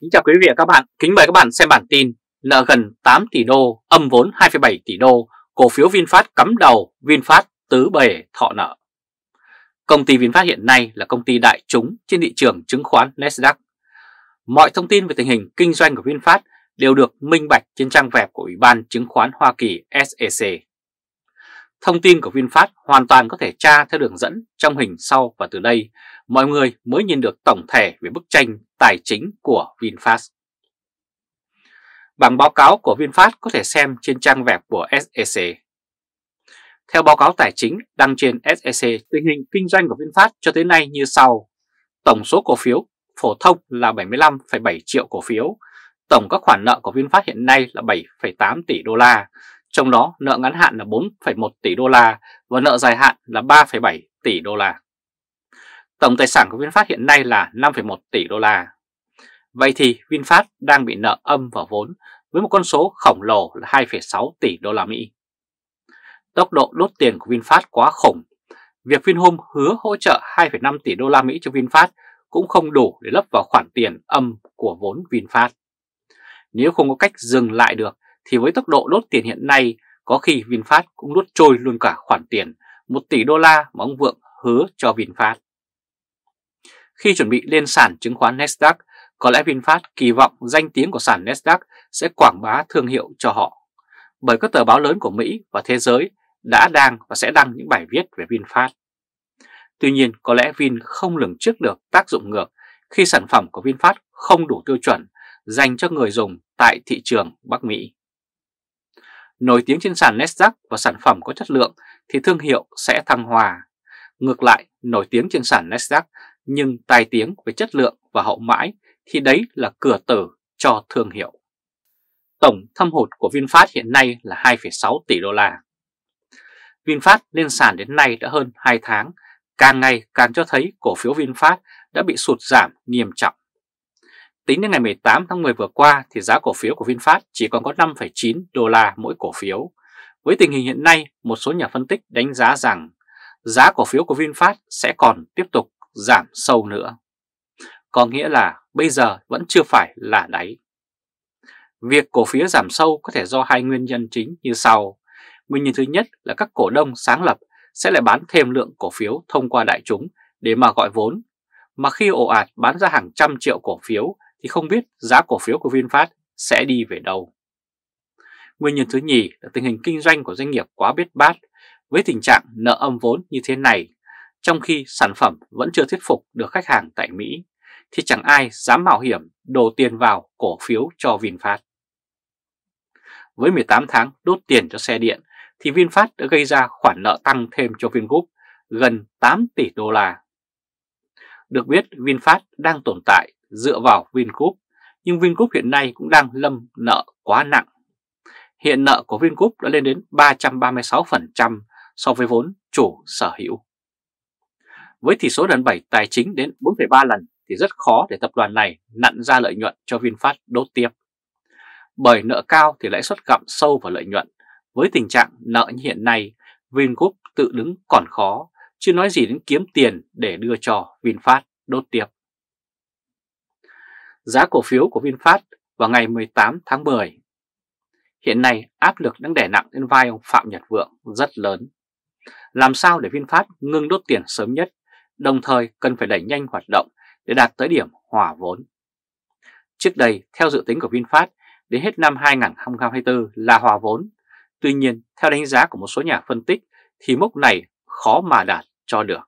Kính chào quý vị và các bạn, kính mời các bạn xem bản tin nợ gần 8 tỷ đô, âm vốn 2,7 tỷ đô, cổ phiếu VinFast cắm đầu, VinFast tứ bề thọ nợ. Công ty VinFast hiện nay là công ty đại chúng trên thị trường chứng khoán Nasdaq. Mọi thông tin về tình hình kinh doanh của VinFast đều được minh bạch trên trang web của Ủy ban Chứng khoán Hoa Kỳ SEC. Thông tin của VinFast hoàn toàn có thể tra theo đường dẫn trong hình sau và từ đây mọi người mới nhìn được tổng thể về bức tranh tài chính của VinFast. Bảng báo cáo của VinFast có thể xem trên trang web của SEC. Theo báo cáo tài chính đăng trên SEC, tình hình kinh doanh của VinFast cho tới nay như sau. Tổng số cổ phiếu phổ thông là 75,7 triệu cổ phiếu, tổng các khoản nợ của VinFast hiện nay là 7,8 tỷ đô la, trong đó nợ ngắn hạn là 4,1 tỷ đô la và nợ dài hạn là 3,7 tỷ đô la. Tổng tài sản của VinFast hiện nay là 5,1 tỷ đô la. Vậy thì VinFast đang bị nợ âm vào vốn với một con số khổng lồ là 2,6 tỷ đô la Mỹ. Tốc độ đốt tiền của VinFast quá khủng. Việc Vinhome hứa hỗ trợ 2,5 tỷ đô la Mỹ cho VinFast cũng không đủ để lấp vào khoản tiền âm của vốn VinFast. Nếu không có cách dừng lại được thì với tốc độ đốt tiền hiện nay có khi VinFast cũng đốt trôi luôn cả khoản tiền 1 tỷ đô la mà ông Vượng hứa cho VinFast. Khi chuẩn bị lên sàn chứng khoán Nasdaq, có lẽ VinFast kỳ vọng danh tiếng của sàn Nasdaq sẽ quảng bá thương hiệu cho họ. Bởi các tờ báo lớn của Mỹ và thế giới đã đang và sẽ đăng những bài viết về VinFast. Tuy nhiên, có lẽ Vin không lường trước được tác dụng ngược khi sản phẩm của VinFast không đủ tiêu chuẩn dành cho người dùng tại thị trường Bắc Mỹ nổi tiếng trên sàn Nasdaq và sản phẩm có chất lượng thì thương hiệu sẽ thăng hòa. Ngược lại, nổi tiếng trên sàn Nasdaq nhưng tài tiếng về chất lượng và hậu mãi thì đấy là cửa tử cho thương hiệu. Tổng thâm hụt của VinFast hiện nay là 2,6 tỷ đô la. VinFast lên sàn đến nay đã hơn 2 tháng, càng ngày càng cho thấy cổ phiếu VinFast đã bị sụt giảm nghiêm trọng. Tính đến ngày 18 tháng 10 vừa qua thì giá cổ phiếu của VinFast chỉ còn có 5,9 đô la mỗi cổ phiếu. Với tình hình hiện nay, một số nhà phân tích đánh giá rằng giá cổ phiếu của VinFast sẽ còn tiếp tục giảm sâu nữa. Có nghĩa là bây giờ vẫn chưa phải là đáy. Việc cổ phiếu giảm sâu có thể do hai nguyên nhân chính như sau. Nguyên nhân thứ nhất là các cổ đông sáng lập sẽ lại bán thêm lượng cổ phiếu thông qua đại chúng để mà gọi vốn. Mà khi ồ ạt bán ra hàng trăm triệu cổ phiếu thì không biết giá cổ phiếu của VinFast sẽ đi về đâu. Nguyên nhân thứ nhì là tình hình kinh doanh của doanh nghiệp quá biết bát với tình trạng nợ âm vốn như thế này, trong khi sản phẩm vẫn chưa thuyết phục được khách hàng tại Mỹ, thì chẳng ai dám mạo hiểm đổ tiền vào cổ phiếu cho VinFast. Với 18 tháng đốt tiền cho xe điện, thì VinFast đã gây ra khoản nợ tăng thêm cho Vingroup gần 8 tỷ đô la. Được biết, VinFast đang tồn tại dựa vào Vingroup, nhưng Vingroup hiện nay cũng đang lâm nợ quá nặng. Hiện nợ của Vingroup đã lên đến 336% so với vốn chủ sở hữu. Với tỷ số đòn bảy tài chính đến 4,3 lần thì rất khó để tập đoàn này nặn ra lợi nhuận cho VinFast đốt tiếp. Bởi nợ cao thì lãi suất gặm sâu vào lợi nhuận. Với tình trạng nợ như hiện nay, Vingroup tự đứng còn khó, chưa nói gì đến kiếm tiền để đưa cho VinFast đốt tiếp giá cổ phiếu của VinFast vào ngày 18 tháng 10. Hiện nay áp lực đang đè nặng lên vai ông Phạm Nhật Vượng rất lớn. Làm sao để VinFast ngưng đốt tiền sớm nhất, đồng thời cần phải đẩy nhanh hoạt động để đạt tới điểm hòa vốn. Trước đây, theo dự tính của VinFast, đến hết năm 2024 là hòa vốn. Tuy nhiên, theo đánh giá của một số nhà phân tích thì mốc này khó mà đạt cho được.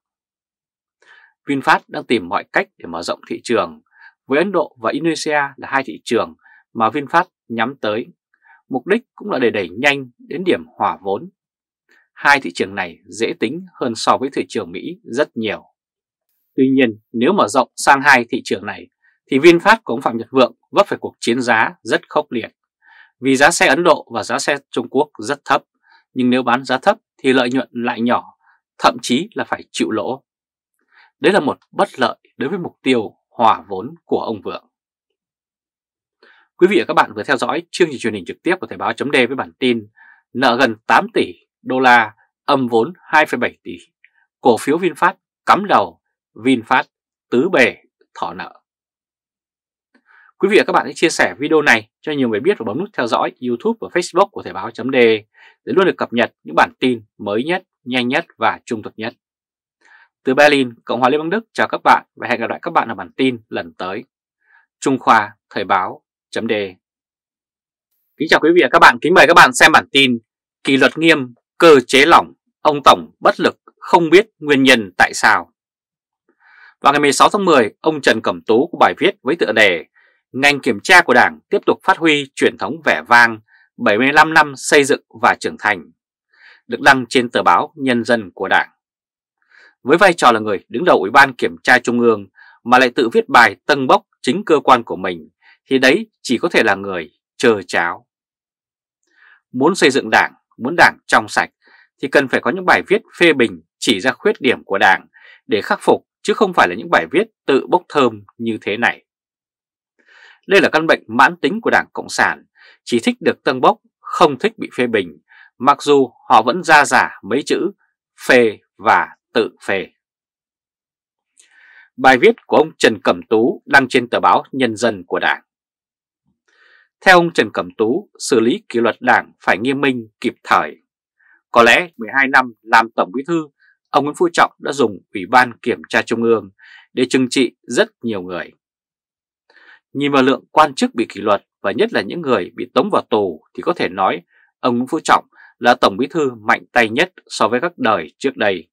VinFast đang tìm mọi cách để mở rộng thị trường, với Ấn Độ và Indonesia là hai thị trường mà VinFast nhắm tới, mục đích cũng là để đẩy nhanh đến điểm hòa vốn. Hai thị trường này dễ tính hơn so với thị trường Mỹ rất nhiều. Tuy nhiên, nếu mở rộng sang hai thị trường này, thì VinFast của ông Phạm Nhật Vượng vấp phải cuộc chiến giá rất khốc liệt. Vì giá xe Ấn Độ và giá xe Trung Quốc rất thấp, nhưng nếu bán giá thấp thì lợi nhuận lại nhỏ, thậm chí là phải chịu lỗ. Đấy là một bất lợi đối với mục tiêu hòa vốn của ông Vượng. Quý vị và các bạn vừa theo dõi chương trình truyền hình trực tiếp của Thời báo chấm với bản tin nợ gần 8 tỷ đô la, âm vốn 2,7 tỷ, cổ phiếu VinFast cắm đầu, VinFast tứ bề thỏ nợ. Quý vị và các bạn hãy chia sẻ video này cho nhiều người biết và bấm nút theo dõi YouTube và Facebook của Thời báo.de để luôn được cập nhật những bản tin mới nhất, nhanh nhất và trung thực nhất. Từ Berlin, Cộng hòa Liên bang Đức chào các bạn và hẹn gặp lại các bạn ở bản tin lần tới. Trung Khoa Thời báo chấm đề Kính chào quý vị và các bạn, kính mời các bạn xem bản tin kỳ luật nghiêm, cơ chế lỏng, ông Tổng bất lực không biết nguyên nhân tại sao. Vào ngày 16 tháng 10, ông Trần Cẩm Tú có bài viết với tựa đề Ngành kiểm tra của Đảng tiếp tục phát huy truyền thống vẻ vang 75 năm xây dựng và trưởng thành, được đăng trên tờ báo Nhân dân của Đảng với vai trò là người đứng đầu Ủy ban Kiểm tra Trung ương mà lại tự viết bài tâng bốc chính cơ quan của mình thì đấy chỉ có thể là người chờ cháo. Muốn xây dựng đảng, muốn đảng trong sạch thì cần phải có những bài viết phê bình chỉ ra khuyết điểm của đảng để khắc phục chứ không phải là những bài viết tự bốc thơm như thế này. Đây là căn bệnh mãn tính của Đảng Cộng sản, chỉ thích được tân bốc, không thích bị phê bình, mặc dù họ vẫn ra giả mấy chữ phê và tự phê. Bài viết của ông Trần Cẩm Tú đăng trên tờ báo Nhân dân của Đảng. Theo ông Trần Cẩm Tú, xử lý kỷ luật đảng phải nghiêm minh, kịp thời. Có lẽ 12 năm làm Tổng Bí Thư, ông Nguyễn Phú Trọng đã dùng Ủy ban Kiểm tra Trung ương để trừng trị rất nhiều người. Nhìn vào lượng quan chức bị kỷ luật và nhất là những người bị tống vào tù thì có thể nói ông Nguyễn Phú Trọng là Tổng Bí Thư mạnh tay nhất so với các đời trước đây.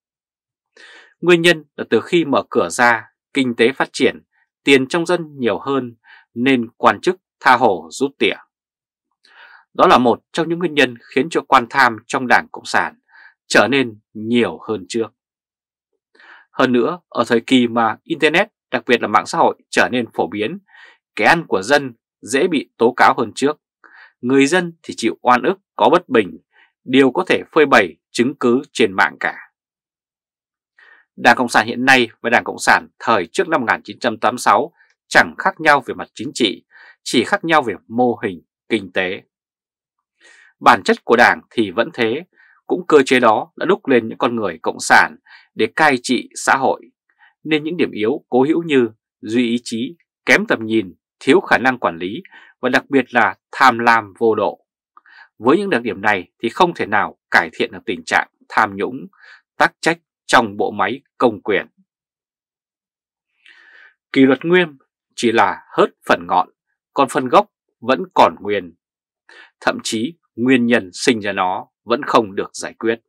Nguyên nhân là từ khi mở cửa ra, kinh tế phát triển, tiền trong dân nhiều hơn nên quan chức tha hồ rút tỉa. Đó là một trong những nguyên nhân khiến cho quan tham trong Đảng Cộng sản trở nên nhiều hơn trước. Hơn nữa, ở thời kỳ mà Internet, đặc biệt là mạng xã hội trở nên phổ biến, kẻ ăn của dân dễ bị tố cáo hơn trước. Người dân thì chịu oan ức có bất bình, đều có thể phơi bày chứng cứ trên mạng cả. Đảng Cộng sản hiện nay và Đảng Cộng sản thời trước năm 1986 chẳng khác nhau về mặt chính trị, chỉ khác nhau về mô hình kinh tế. Bản chất của Đảng thì vẫn thế, cũng cơ chế đó đã đúc lên những con người cộng sản để cai trị xã hội, nên những điểm yếu cố hữu như duy ý chí, kém tầm nhìn, thiếu khả năng quản lý và đặc biệt là tham lam vô độ. Với những đặc điểm này thì không thể nào cải thiện được tình trạng tham nhũng, tắc trách trong bộ máy công quyền. Kỷ luật nguyên chỉ là hớt phần ngọn, còn phần gốc vẫn còn nguyên. Thậm chí nguyên nhân sinh ra nó vẫn không được giải quyết.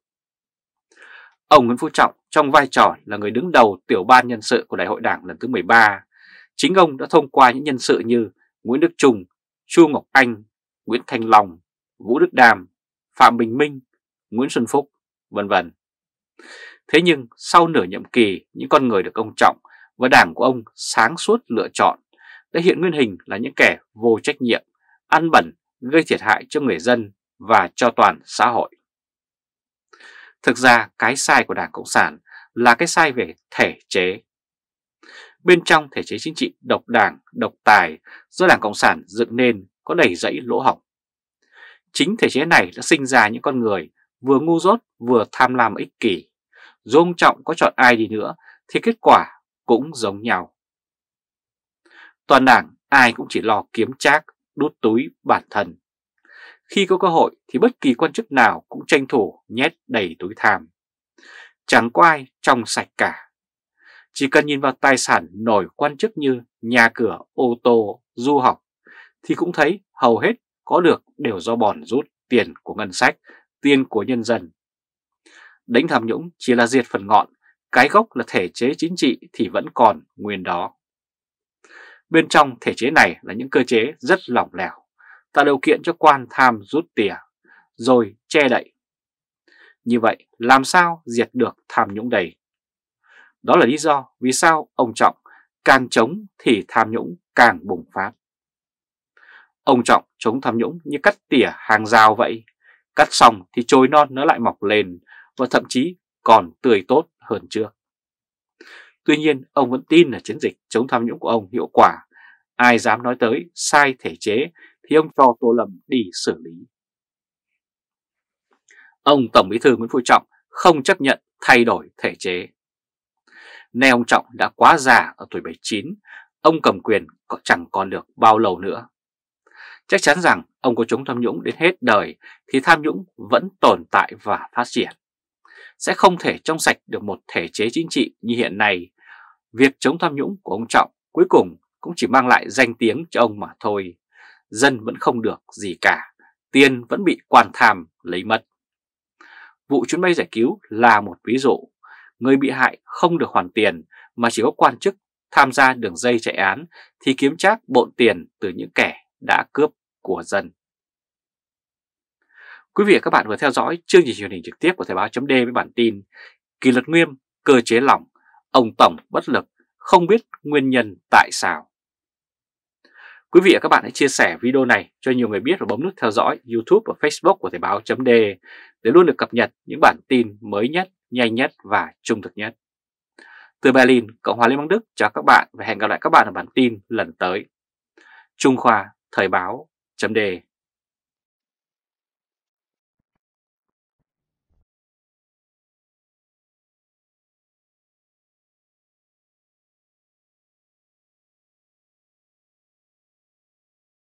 Ông Nguyễn Phú Trọng trong vai trò là người đứng đầu tiểu ban nhân sự của Đại hội Đảng lần thứ 13, chính ông đã thông qua những nhân sự như Nguyễn Đức Trung, Chu Ngọc Anh, Nguyễn Thanh Long, Vũ Đức Đàm, Phạm Bình Minh, Nguyễn Xuân Phúc, vân vân. Thế nhưng sau nửa nhiệm kỳ, những con người được ông Trọng và đảng của ông sáng suốt lựa chọn đã hiện nguyên hình là những kẻ vô trách nhiệm, ăn bẩn, gây thiệt hại cho người dân và cho toàn xã hội. Thực ra cái sai của Đảng Cộng sản là cái sai về thể chế. Bên trong thể chế chính trị độc đảng, độc tài do Đảng Cộng sản dựng nên có đầy rẫy lỗ hỏng. Chính thể chế này đã sinh ra những con người vừa ngu dốt vừa tham lam ích kỷ, dù ông Trọng có chọn ai đi nữa thì kết quả cũng giống nhau. Toàn đảng ai cũng chỉ lo kiếm trác, đút túi bản thân. Khi có cơ hội thì bất kỳ quan chức nào cũng tranh thủ nhét đầy túi tham. Chẳng có ai trong sạch cả. Chỉ cần nhìn vào tài sản nổi quan chức như nhà cửa, ô tô, du học thì cũng thấy hầu hết có được đều do bòn rút tiền của ngân sách, tiền của nhân dân Đánh tham nhũng chỉ là diệt phần ngọn, cái gốc là thể chế chính trị thì vẫn còn nguyên đó. Bên trong thể chế này là những cơ chế rất lỏng lẻo, tạo điều kiện cho quan tham rút tỉa, rồi che đậy. Như vậy, làm sao diệt được tham nhũng đầy? Đó là lý do vì sao ông Trọng càng chống thì tham nhũng càng bùng phát. Ông Trọng chống tham nhũng như cắt tỉa hàng rào vậy, cắt xong thì trồi non nó lại mọc lên, và thậm chí còn tươi tốt hơn trước. Tuy nhiên, ông vẫn tin là chiến dịch chống tham nhũng của ông hiệu quả. Ai dám nói tới sai thể chế thì ông cho Tô Lâm đi xử lý. Ông Tổng Bí thư Nguyễn Phú Trọng không chấp nhận thay đổi thể chế. Nay ông Trọng đã quá già ở tuổi 79, ông cầm quyền có chẳng còn được bao lâu nữa. Chắc chắn rằng ông có chống tham nhũng đến hết đời thì tham nhũng vẫn tồn tại và phát triển sẽ không thể trong sạch được một thể chế chính trị như hiện nay. Việc chống tham nhũng của ông Trọng cuối cùng cũng chỉ mang lại danh tiếng cho ông mà thôi. Dân vẫn không được gì cả, tiền vẫn bị quan tham lấy mất. Vụ chuyến bay giải cứu là một ví dụ. Người bị hại không được hoàn tiền mà chỉ có quan chức tham gia đường dây chạy án thì kiếm trác bộn tiền từ những kẻ đã cướp của dân. Quý vị và các bạn vừa theo dõi chương trình truyền hình trực tiếp của Thời báo chấm với bản tin kỳ luật nghiêm, cơ chế lỏng, ông Tổng bất lực, không biết nguyên nhân tại sao. Quý vị và các bạn hãy chia sẻ video này cho nhiều người biết và bấm nút theo dõi YouTube và Facebook của Thời báo chấm để luôn được cập nhật những bản tin mới nhất, nhanh nhất và trung thực nhất. Từ Berlin, Cộng hòa Liên bang Đức chào các bạn và hẹn gặp lại các bạn ở bản tin lần tới. Trung Khoa Thời báo chấm đề